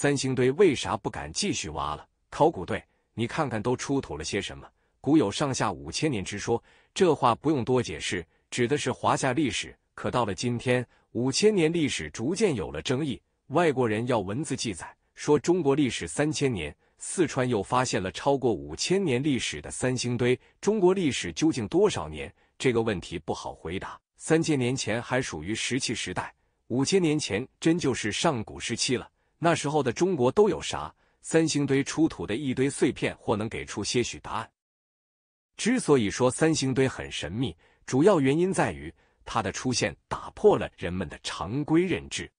三星堆为啥不敢继续挖了？考古队，你看看都出土了些什么？古有上下五千年之说，这话不用多解释，指的是华夏历史。可到了今天，五千年历史逐渐有了争议。外国人要文字记载，说中国历史三千年。四川又发现了超过五千年历史的三星堆，中国历史究竟多少年？这个问题不好回答。三千年前还属于石器时代，五千年前真就是上古时期了。那时候的中国都有啥？三星堆出土的一堆碎片，或能给出些许答案。之所以说三星堆很神秘，主要原因在于它的出现打破了人们的常规认知。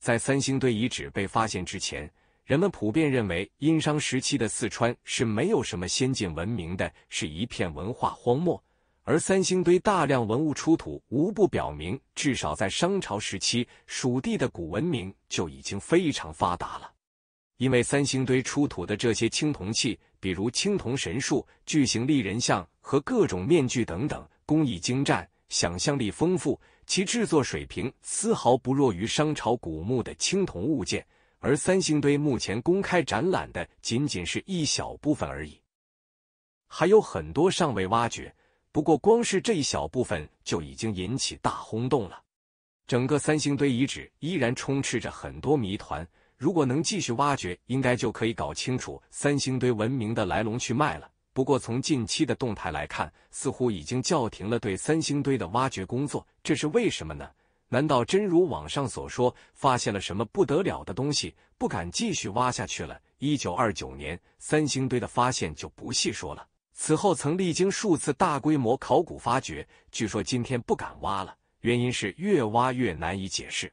在三星堆遗址被发现之前，人们普遍认为殷商时期的四川是没有什么先进文明的，是一片文化荒漠。而三星堆大量文物出土，无不表明，至少在商朝时期，蜀地的古文明就已经非常发达了。因为三星堆出土的这些青铜器，比如青铜神树、巨型立人像和各种面具等等，工艺精湛，想象力丰富，其制作水平丝毫不弱于商朝古墓的青铜物件。而三星堆目前公开展览的，仅仅是一小部分而已，还有很多尚未挖掘。不过，光是这一小部分就已经引起大轰动了。整个三星堆遗址依然充斥着很多谜团，如果能继续挖掘，应该就可以搞清楚三星堆文明的来龙去脉了。不过，从近期的动态来看，似乎已经叫停了对三星堆的挖掘工作，这是为什么呢？难道真如网上所说，发现了什么不得了的东西，不敢继续挖下去了？一九二九年三星堆的发现就不细说了。此后曾历经数次大规模考古发掘，据说今天不敢挖了，原因是越挖越难以解释。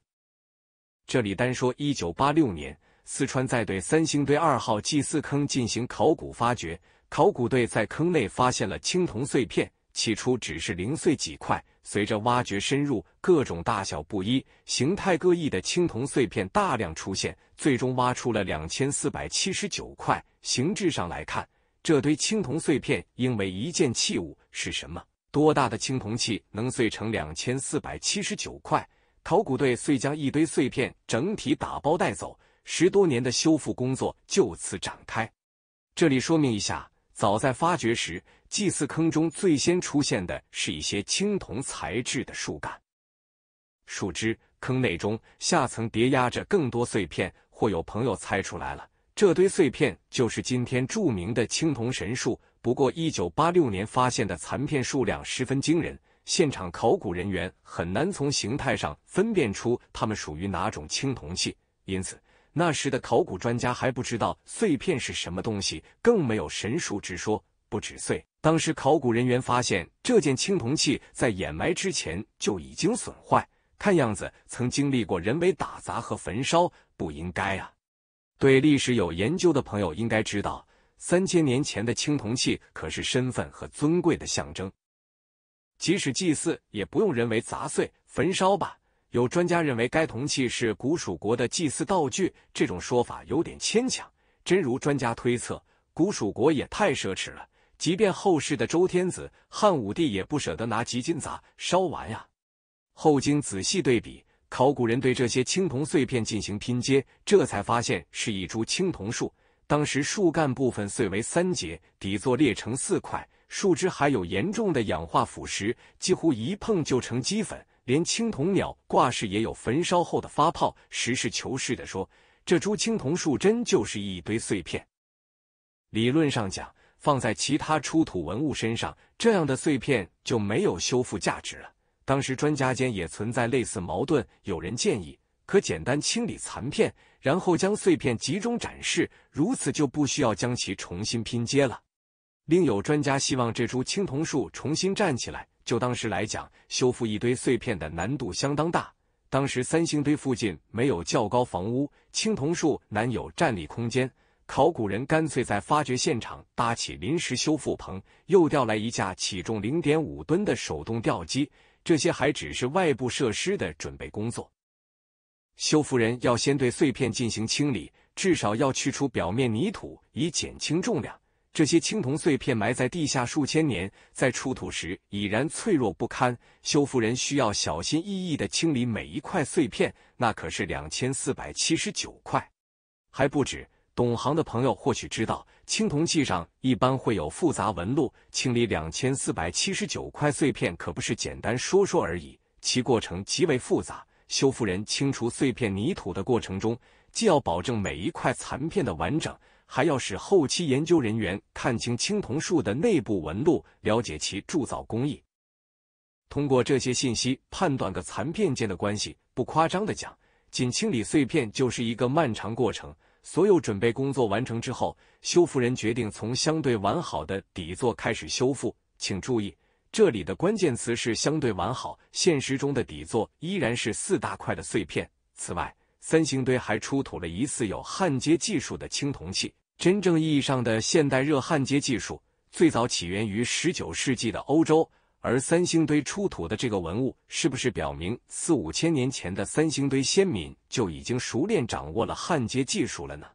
这里单说一九八六年，四川在对三星堆二号祭祀坑进行考古发掘，考古队在坑内发现了青铜碎片，起初只是零碎几块，随着挖掘深入，各种大小不一、形态各异的青铜碎片大量出现，最终挖出了两千四百七十九块。形制上来看。这堆青铜碎片应为一件器物是什么？多大的青铜器能碎成两千四百七十九块？考古队遂将一堆碎片整体打包带走，十多年的修复工作就此展开。这里说明一下，早在发掘时，祭祀坑中最先出现的是一些青铜材质的树干、树枝。坑内中下层叠压着更多碎片，或有朋友猜出来了。这堆碎片就是今天著名的青铜神树。不过，1986年发现的残片数量十分惊人，现场考古人员很难从形态上分辨出它们属于哪种青铜器，因此那时的考古专家还不知道碎片是什么东西，更没有神树之说。不止碎，当时考古人员发现这件青铜器在掩埋之前就已经损坏，看样子曾经历过人为打砸和焚烧，不应该啊。对历史有研究的朋友应该知道，三千年前的青铜器可是身份和尊贵的象征。即使祭祀，也不用人为砸碎、焚烧吧？有专家认为该铜器是古蜀国的祭祀道具，这种说法有点牵强。真如专家推测，古蜀国也太奢侈了，即便后世的周天子、汉武帝也不舍得拿几斤砸烧完呀。后经仔细对比。考古人对这些青铜碎片进行拼接，这才发现是一株青铜树。当时树干部分碎为三节，底座裂成四块，树枝还有严重的氧化腐蚀，几乎一碰就成齑粉。连青铜鸟挂饰也有焚烧后的发泡。实事求是的说，这株青铜树真就是一堆碎片。理论上讲，放在其他出土文物身上，这样的碎片就没有修复价值了。当时专家间也存在类似矛盾，有人建议可简单清理残片，然后将碎片集中展示，如此就不需要将其重新拼接了。另有专家希望这株青铜树重新站起来。就当时来讲，修复一堆碎片的难度相当大。当时三星堆附近没有较高房屋，青铜树难有站立空间。考古人干脆在发掘现场搭起临时修复棚，又调来一架起重零点五吨的手动吊机。这些还只是外部设施的准备工作。修复人要先对碎片进行清理，至少要去除表面泥土，以减轻重量。这些青铜碎片埋在地下数千年，在出土时已然脆弱不堪。修复人需要小心翼翼的清理每一块碎片，那可是两千四百七十九块，还不止。懂行的朋友或许知道，青铜器上一般会有复杂纹路。清理两千四百七十九块碎片可不是简单说说而已，其过程极为复杂。修复人清除碎片泥土的过程中，既要保证每一块残片的完整，还要使后期研究人员看清青铜树的内部纹路，了解其铸造工艺。通过这些信息判断个残片间的关系。不夸张的讲，仅清理碎片就是一个漫长过程。所有准备工作完成之后，修复人决定从相对完好的底座开始修复。请注意，这里的关键词是“相对完好”。现实中的底座依然是四大块的碎片。此外，三星堆还出土了疑似有焊接技术的青铜器。真正意义上的现代热焊接技术，最早起源于十九世纪的欧洲。而三星堆出土的这个文物，是不是表明四五千年前的三星堆先民就已经熟练掌握了焊接技术了呢？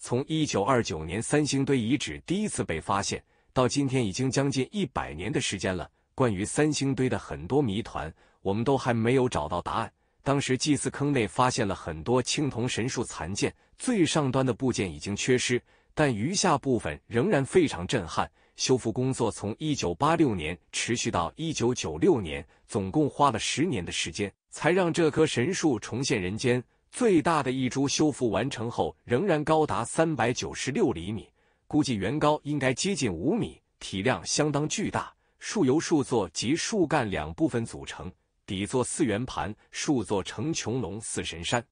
从一九二九年三星堆遗址第一次被发现，到今天已经将近一百年的时间了。关于三星堆的很多谜团，我们都还没有找到答案。当时祭祀坑内发现了很多青铜神树残件，最上端的部件已经缺失，但余下部分仍然非常震撼。修复工作从1986年持续到1996年，总共花了十年的时间，才让这棵神树重现人间。最大的一株修复完成后，仍然高达396厘米，估计原高应该接近五米，体量相当巨大。树由树座及树干两部分组成，底座四圆盘，树座呈穹隆四神山，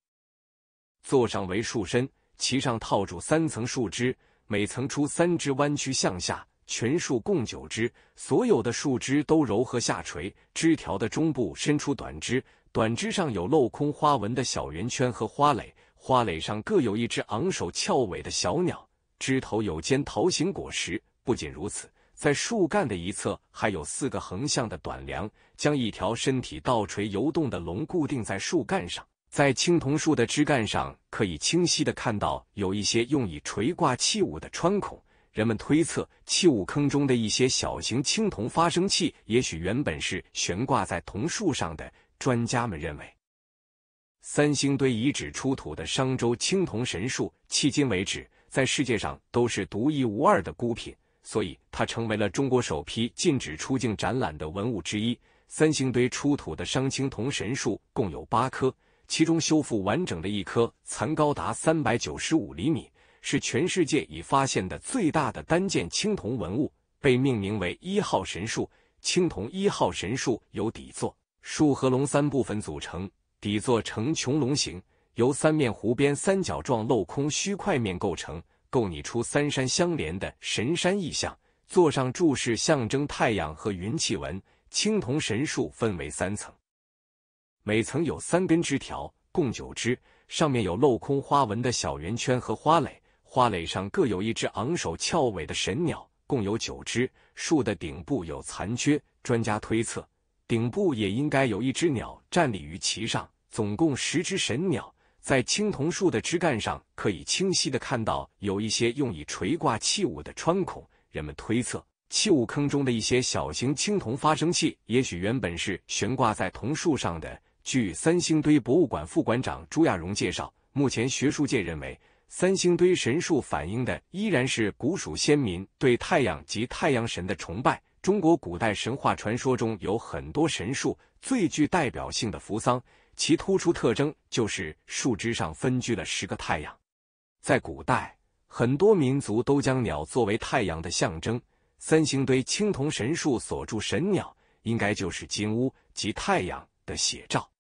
座上为树身，其上套住三层树枝，每层出三只弯曲向下。全树共九枝，所有的树枝都柔和下垂，枝条的中部伸出短枝，短枝上有镂空花纹的小圆圈和花蕾，花蕾上各有一只昂首翘尾的小鸟，枝头有尖桃形果实。不仅如此，在树干的一侧还有四个横向的短梁，将一条身体倒垂游动的龙固定在树干上。在青铜树的枝干上，可以清晰的看到有一些用以垂挂器物的穿孔。人们推测，器物坑中的一些小型青铜发生器，也许原本是悬挂在桐树上的。专家们认为，三星堆遗址出土的商周青铜神树，迄今为止在世界上都是独一无二的孤品，所以它成为了中国首批禁止出境展览的文物之一。三星堆出土的商青铜神树共有八棵，其中修复完整的一棵，残高达三百九十五厘米。是全世界已发现的最大的单件青铜文物，被命名为一号神树。青铜一号神树由底座、树和龙三部分组成。底座呈穹隆形，由三面弧边三角状镂空虚块面构成，构拟出三山相连的神山意象。座上柱式象征太阳和云气纹。青铜神树分为三层，每层有三根枝条，共九枝，上面有镂空花纹的小圆圈和花蕾。花蕾上各有一只昂首翘尾的神鸟，共有九只。树的顶部有残缺，专家推测顶部也应该有一只鸟站立于其上，总共十只神鸟。在青铜树的枝干上，可以清晰的看到有一些用以垂挂器物的穿孔。人们推测，器物坑中的一些小型青铜发声器，也许原本是悬挂在桐树上的。据三星堆博物馆副馆长朱亚荣介绍，目前学术界认为。三星堆神树反映的依然是古蜀先民对太阳及太阳神的崇拜。中国古代神话传说中有很多神树，最具代表性的扶桑，其突出特征就是树枝上分居了十个太阳。在古代，很多民族都将鸟作为太阳的象征。三星堆青铜神树所铸神鸟，应该就是金乌及太阳的写照。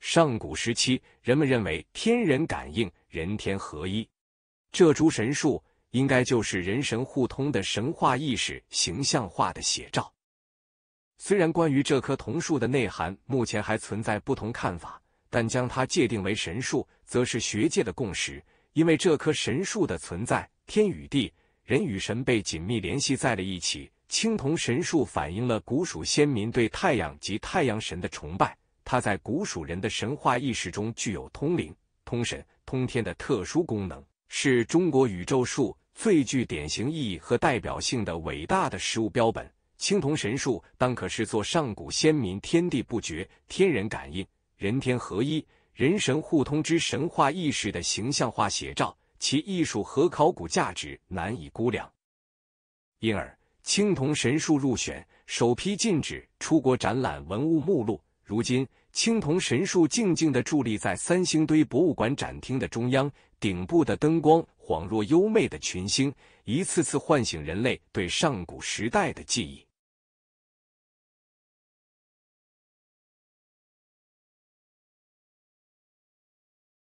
上古时期，人们认为天人感应，人天合一。这株神树应该就是人神互通的神话意识形象化的写照。虽然关于这棵桐树的内涵目前还存在不同看法，但将它界定为神树，则是学界的共识。因为这棵神树的存在，天与地、人与神被紧密联系在了一起。青铜神树反映了古蜀先民对太阳及太阳神的崇拜。它在古蜀人的神话意识中具有通灵、通神、通天的特殊功能，是中国宇宙术最具典型意义和代表性的伟大的实物标本。青铜神树当可是作上古先民天地不绝、天人感应、人天合一、人神互通之神话意识的形象化写照，其艺术和考古价值难以估量。因而，青铜神树入选首批禁止出国展览文物目录。如今，青铜神树静静地伫立在三星堆博物馆展厅的中央，顶部的灯光恍若幽魅的群星，一次次唤醒人类对上古时代的记忆。